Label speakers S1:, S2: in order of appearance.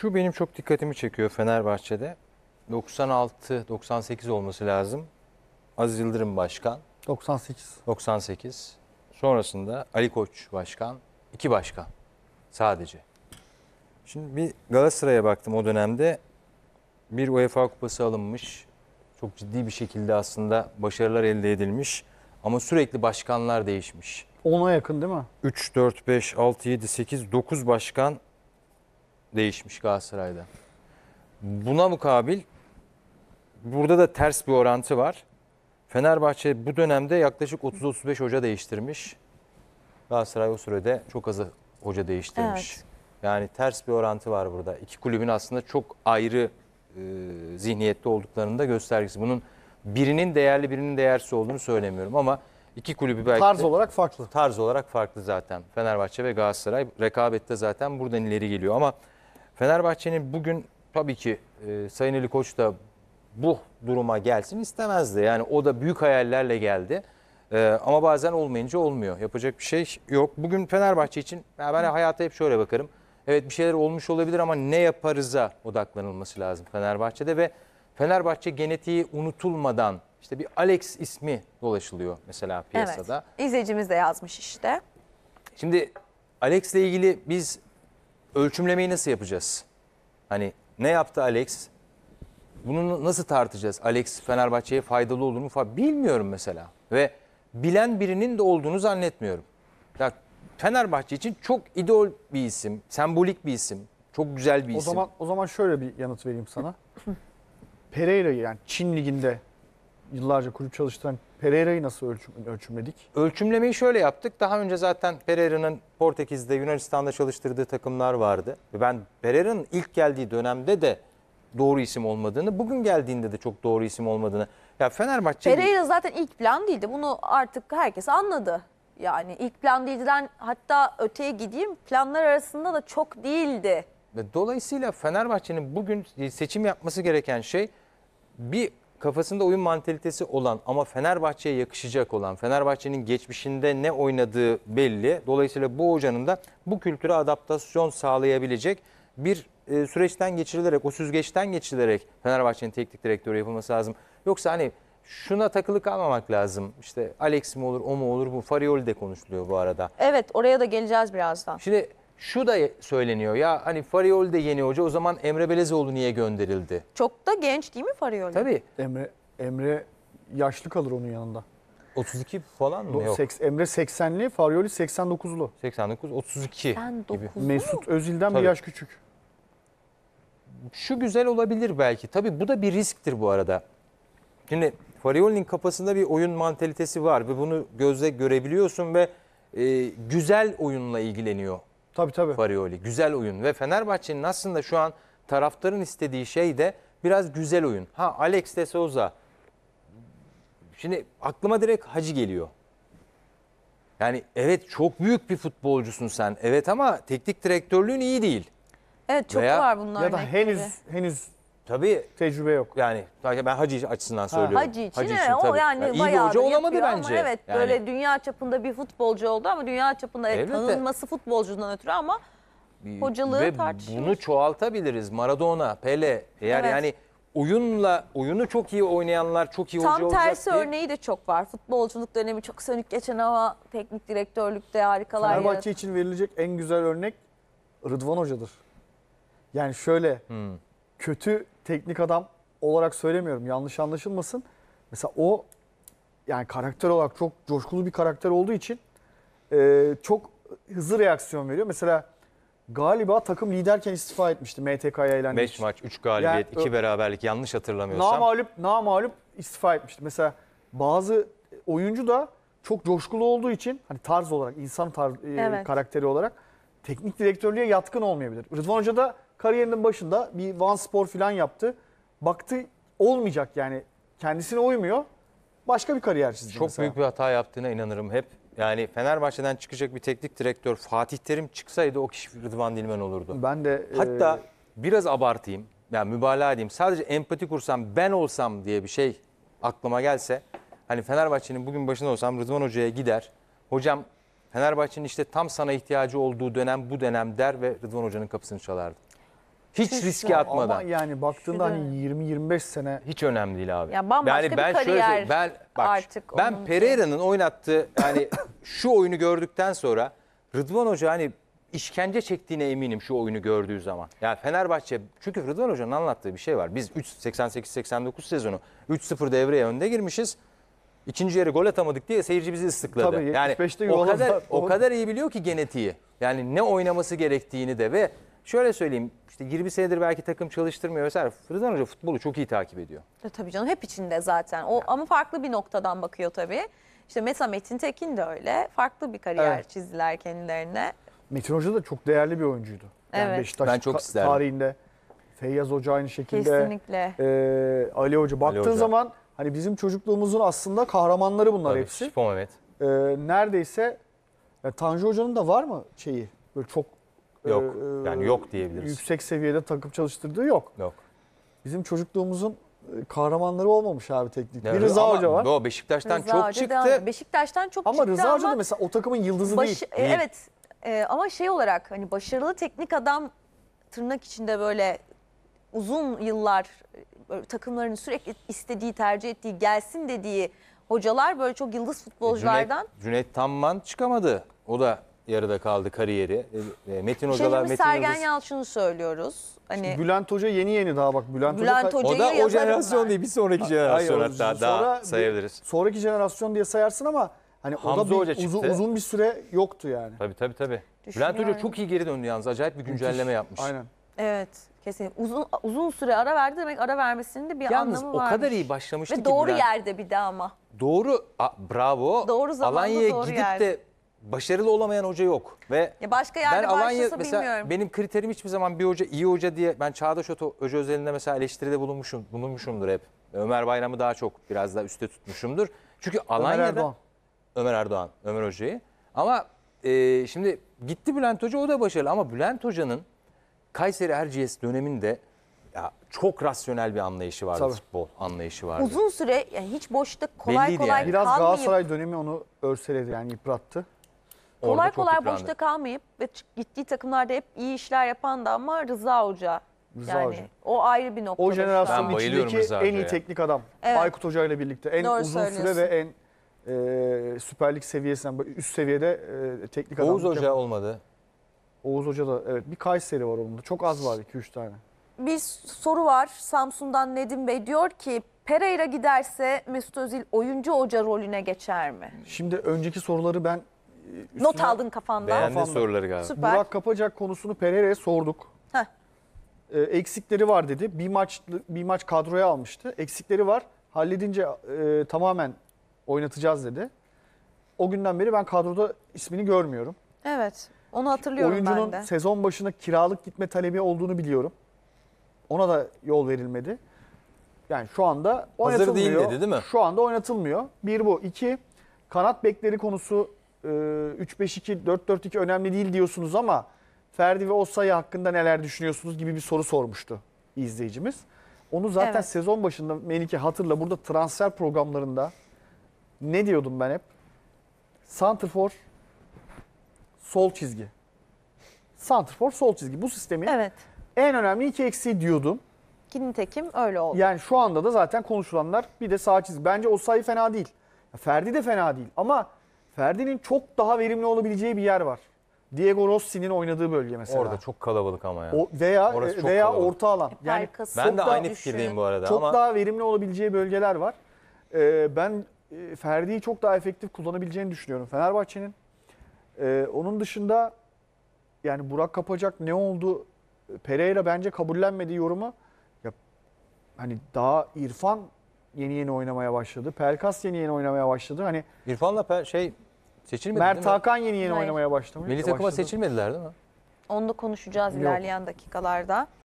S1: Şu benim çok dikkatimi çekiyor Fenerbahçe'de. 96-98 olması lazım. Aziz Yıldırım Başkan. 98. 98. Sonrasında Ali Koç Başkan. iki başkan sadece. Şimdi bir Galatasaray'a baktım o dönemde. Bir UEFA kupası alınmış. Çok ciddi bir şekilde aslında başarılar elde edilmiş. Ama sürekli başkanlar değişmiş.
S2: 10'a yakın değil mi?
S1: 3, 4, 5, 6, 7, 8, 9 başkan değişmiş Galatasaray'da. Buna mukabil burada da ters bir orantı var. Fenerbahçe bu dönemde yaklaşık 30-35 hoca değiştirmiş. Galatasaray o sürede çok az hoca değiştirmiş. Evet. Yani ters bir orantı var burada. İki kulübün aslında çok ayrı e, zihniyette olduklarını da göstergesi. Bunun birinin değerli birinin değersiz olduğunu söylemiyorum ama iki kulübü belki tarz de, olarak farklı. Tarz olarak farklı zaten. Fenerbahçe ve Galatasaray rekabette zaten buradan ileri geliyor ama Fenerbahçe'nin bugün tabii ki e, Sayın Ali Koç da bu duruma gelsin istemezdi. Yani o da büyük hayallerle geldi. E, ama bazen olmayınca olmuyor. Yapacak bir şey yok. Bugün Fenerbahçe için ya ben hayata hep şöyle bakarım. Evet bir şeyler olmuş olabilir ama ne yaparıza odaklanılması lazım Fenerbahçe'de ve Fenerbahçe genetiği unutulmadan işte bir Alex ismi dolaşılıyor mesela piyasada.
S3: Evet. İzleyicimiz de yazmış
S1: işte. Şimdi Alex'le ilgili biz ölçümlemeyi nasıl yapacağız? Hani ne yaptı Alex? Bunu nasıl tartacağız? Alex Fenerbahçe'ye faydalı olur mu bilmiyorum mesela. Ve bilen birinin de olduğunu zannetmiyorum. Ya Fenerbahçe için çok idol bir isim, sembolik bir isim, çok güzel bir o isim. Zaman,
S2: o zaman şöyle bir yanıt vereyim sana. Pereira'yı yani Çin Ligi'nde yıllarca kulüp çalıştıran Pereira'yı nasıl ölçüm, ölçümledik?
S1: Ölçümlemeyi şöyle yaptık. Daha önce zaten Pereira'nın Portekiz'de, Yunanistan'da çalıştırdığı takımlar vardı. Ben Pereira'nın ilk geldiği dönemde de doğru isim olmadığını, bugün geldiğinde de çok doğru isim olmadığını. Ya Fenerbahçe Pereira
S3: zaten ilk plan değildi. Bunu artık herkes anladı. Yani ilk plan değilden hatta öteye gideyim planlar arasında da çok değildi.
S1: Dolayısıyla Fenerbahçe'nin bugün seçim yapması gereken şey bir kafasında oyun mantalitesi olan ama Fenerbahçe'ye yakışacak olan, Fenerbahçe'nin geçmişinde ne oynadığı belli. Dolayısıyla bu hocanın da bu kültüre adaptasyon sağlayabilecek bir e, süreçten geçirilerek, o süzgeçten geçirilerek Fenerbahçe'nin teknik direktörü yapılması lazım. Yoksa hani şuna takılı kalmamak lazım. İşte Alex mi olur, o mu olur, bu Farioli de konuşuluyor bu arada.
S3: Evet, oraya da geleceğiz birazdan.
S1: Şimdi şu da söyleniyor ya hani Fariol de yeni hoca o zaman Emre Belezoğlu niye gönderildi?
S3: Çok da genç değil mi Fariol? Tabii.
S1: Emre
S2: Emre yaşlı kalır onun yanında.
S1: 32 falan mı? Yok. Seks, Emre
S2: 80'li,
S1: Farioli 89'lu. 89, 32 gibi. 89 Mesut Özil'den Tabii. bir yaş küçük. Şu güzel olabilir belki. Tabii bu da bir risktir bu arada. Şimdi Farioli'nin kafasında bir oyun mantalitesi var ve bunu gözle görebiliyorsun ve e, güzel oyunla ilgileniyor Tabii tabii. Farioli. Güzel oyun ve Fenerbahçe'nin aslında şu an taraftarın istediği şey de biraz güzel oyun. Ha Alex de Souza. Şimdi aklıma direkt Hacı geliyor. Yani evet çok büyük bir futbolcusun sen. Evet ama teknik direktörlüğün iyi değil. Evet çok Veya- var bunlar. Ya da örnekleri. henüz henüz Tabii Tecrübe yok. yani ben Hacı açısından söylüyorum. Hacı için, evet, o tabii. yani iyi bir hoca olamadı bence. Ama evet Yani böyle
S3: dünya çapında bir futbolcu oldu ama dünya çapında evet, tanınması futbolcudan ötürü ama
S1: bir- hocalığı ve tartışılır. bunu çoğaltabiliriz. Maradona, Pele eğer Evet. yani oyunla oyunu çok iyi oynayanlar çok iyi hoca Tam tersi diye-
S3: örneği de çok var. Futbolculuk dönemi çok sönük geçen ama teknik direktörlükte harikalar yaratıyor. Fenerbahçe
S2: için verilecek en güzel örnek Rıdvan Hoca'dır. Yani şöyle hmm kötü teknik adam olarak söylemiyorum. Yanlış anlaşılmasın. Mesela o yani karakter olarak çok coşkulu bir karakter olduğu için e, çok hızlı reaksiyon veriyor. Mesela galiba takım liderken istifa etmişti MTK'ya eğlenmiş. 5
S1: maç, 3 galibiyet, 2 yani, beraberlik yanlış hatırlamıyorsam.
S2: Namalup, namalup istifa etmişti. Mesela bazı oyuncu da çok coşkulu olduğu için hani tarz olarak, insan tarz, e, evet. e, karakteri olarak teknik direktörlüğe yatkın olmayabilir. Rıdvan Hoca da kariyerinin başında bir Van Spor falan yaptı. Baktı olmayacak yani kendisine uymuyor. Başka bir kariyer çizdi Çok mesela. büyük
S1: bir hata yaptığına inanırım hep. Yani Fenerbahçe'den çıkacak bir teknik direktör Fatih Terim çıksaydı o kişi Rıdvan Dilmen olurdu. Ben de... E, Hatta e... biraz abartayım, yani mübalağa edeyim. Sadece empati kursam, ben olsam diye bir şey aklıma gelse... Hani Fenerbahçe'nin bugün başında olsam Rıdvan Hoca'ya gider. Hocam Fenerbahçe'nin işte tam sana ihtiyacı olduğu dönem bu dönem der ve Rıdvan Hoca'nın kapısını çalardı. Hiç Kesin riske atmadan. Ama
S2: yani baktığında hani 20-25 sene
S1: hiç önemli değil abi.
S2: Ya bambaşka yani ben bir kariyer şöyle
S1: ben bak artık ben Pereira'nın oynattığı yani şu oyunu gördükten sonra Rıdvan Hoca hani işkence çektiğine eminim şu oyunu gördüğü zaman. Ya yani Fenerbahçe çünkü Rıdvan Hoca'nın anlattığı bir şey var. Biz 3 88 89 sezonu 3-0 devreye önde girmişiz. İkinci yarı gol atamadık diye seyirci bizi ıslıkladı. Tabii, yani o kadar o kadar iyi biliyor ki genetiği. Yani ne oynaması gerektiğini de ve şöyle söyleyeyim işte 20 senedir belki takım çalıştırmıyor vesaire. Rıdvan Hoca futbolu çok iyi takip ediyor.
S3: E, tabii canım hep içinde zaten. O ama farklı bir noktadan bakıyor tabii. İşte mesela Metin Tekin de öyle. Farklı bir kariyer Evet. çizdiler kendilerine.
S2: Metin Hoca da çok değerli bir oyuncuydu. Yani Evet. Beşiktaş Ben çok isterim. tarihinde. Feyyaz Hoca aynı şekilde. Kesinlikle. Ee, Ali Hoca. Baktığın Hoca. zaman hani bizim çocukluğumuzun aslında kahramanları bunlar Tabii, hepsi. Şipo Mehmet. Ee, neredeyse yani Tanju Hoca'nın da var mı şeyi? Böyle çok
S1: Yok. E, yani yok diyebiliriz. Yüksek
S2: seviyede takım çalıştırdığı yok. Yok. Bizim çocukluğumuzun e, kahramanları olmamış abi teknik. Evet, bir Rıza ama, Hoca var. Yo Beşiktaş'tan
S1: Rıza çok Hoca çıktı. Devam.
S3: Beşiktaş'tan çok ama çıktı Rıza ama Rıza Hoca da
S2: mesela o takımın yıldızı başı, değil. E, evet.
S3: E, ama şey olarak hani başarılı teknik adam tırnak içinde böyle uzun yıllar e, böyle takımların sürekli istediği, tercih ettiği, gelsin dediği hocalar böyle çok yıldız e, futbolculardan. Cüneyt,
S1: Cüneyt Tamman çıkamadı. O da yarıda kaldı kariyeri. E, e, Metin Hocalar, Şimdi Metin Sergen Yıldız.
S3: Yalçın'ı söylüyoruz. Hani
S2: Bülent Hoca yeni yeni daha
S1: bak Bülent, Bülent Hoca. O da o jenerasyon ben. değil bir sonraki jenerasyon Hayır, hatta sonra daha bir- sayabiliriz.
S2: Sonraki jenerasyon diye sayarsın ama hani o Hamza da Hoca uzun, uzun bir süre
S1: yoktu yani. Tabii tabii tabii. Bülent Hoca çok iyi geri döndü yalnız. Acayip bir güncelleme yapmış. Aynen.
S3: Evet kesin. Uzun uzun süre ara verdi demek ara vermesinin de bir Yalnız anlamı o kadar
S1: iyi başlamıştı Ve ki doğru Bülent. yerde bir de ama. Doğru, a, bravo. Doğru zamanda Alanya'ya doğru gidip yerde. de başarılı olamayan hoca yok ve Ya başka yerde ben Alanya başlasa mesela bilmiyorum. benim kriterim hiçbir zaman bir hoca iyi hoca diye ben Çağdaş Oto, Hoca özelinde mesela eleştiride bulunmuşum bulunmuşumdur hep. Ömer Bayram'ı daha çok biraz daha üste tutmuşumdur. Çünkü Alanya'da Erdoğan. Ömer Erdoğan, Ömer Hoca'yı. Ama e, şimdi gitti Bülent Hoca o da başarılı ama Bülent Hoca'nın Kayseri Erciyes döneminde ya çok rasyonel bir anlayışı vardı Tabii. futbol anlayışı vardı. Uzun
S3: süre yani hiç boşta kolay Belliydi kolay yani. Biraz kalmayıp Galatasaray
S2: dönemi onu örseledi yani yıprattı kolay kolay yıprandı. boşta
S3: kalmayıp ve gittiği takımlarda hep iyi işler yapan da ama Rıza Hoca. Rıza yani Hoca. o ayrı bir nokta. O jenerasyonun
S2: içindeki en iyi teknik adam. Evet. Aykut Hoca ile birlikte en Doğru uzun süre ve en e, Süper Lig seviyesinden üst seviyede e, teknik adam. Oğuz Hoca olmadı. Oğuz Hoca da evet bir Kayseri var onun da. Çok az var 2-3 tane.
S3: Bir soru var Samsun'dan Nedim Bey diyor ki Pereira giderse Mesut Özil oyuncu hoca rolüne geçer mi?
S2: Şimdi önceki soruları ben üstüne
S3: Not aldın kafanda, Beğendin soruları
S2: galiba. Süper. Burak Kapacak konusunu Pereira'ya sorduk. E, eksikleri var dedi. Bir maç bir maç kadroya almıştı. Eksikleri var. Halledince e, tamamen oynatacağız dedi. O günden beri ben kadroda ismini görmüyorum.
S3: Evet. Onu hatırlıyorum Oyuncunun ben de.
S2: sezon başında kiralık gitme talebi olduğunu biliyorum. Ona da yol verilmedi. Yani şu anda Hazır oynatılmıyor. değil dedi, değil mi? Şu anda oynatılmıyor. Bir bu. İki, kanat bekleri konusu 3-5-2, ee, 4-4-2 önemli değil diyorsunuz ama Ferdi ve Osayi hakkında neler düşünüyorsunuz gibi bir soru sormuştu izleyicimiz. Onu zaten evet. sezon başında Melike hatırla burada transfer programlarında ne diyordum ben hep? Santrfor sol çizgi. Santrfor sol çizgi. Bu sistemin evet. en önemli iki eksiği diyordum.
S3: Ki nitekim öyle oldu.
S2: Yani şu anda da zaten konuşulanlar bir de sağ çizgi. Bence o sayı fena değil. Ferdi de fena değil ama Ferdi'nin çok daha verimli olabileceği bir yer var. Diego Rossi'nin oynadığı bölge mesela. Orada
S1: çok kalabalık ama yani. O veya Orası e, veya kalabalık. orta alan.
S2: Yani Arkası ben de daha, aynı fikirdeyim bu arada çok ama daha verimli olabileceği bölgeler var. Ee, ben e, Ferdi'yi çok daha efektif kullanabileceğini düşünüyorum Fenerbahçe'nin. Ee, onun dışında yani Burak Kapacak ne oldu? Pereira bence kabullenmedi yorumu. Ya, hani daha İrfan yeni yeni oynamaya başladı. Pelkas yeni yeni oynamaya başladı. Hani İrfan'la per şey Seçilmedi Mert değil Hakan yeni yeni
S3: Hayır. oynamaya
S1: başlamış. Milli takıma Başladı. seçilmediler değil mi?
S3: Onu da konuşacağız ilerleyen dakikalarda.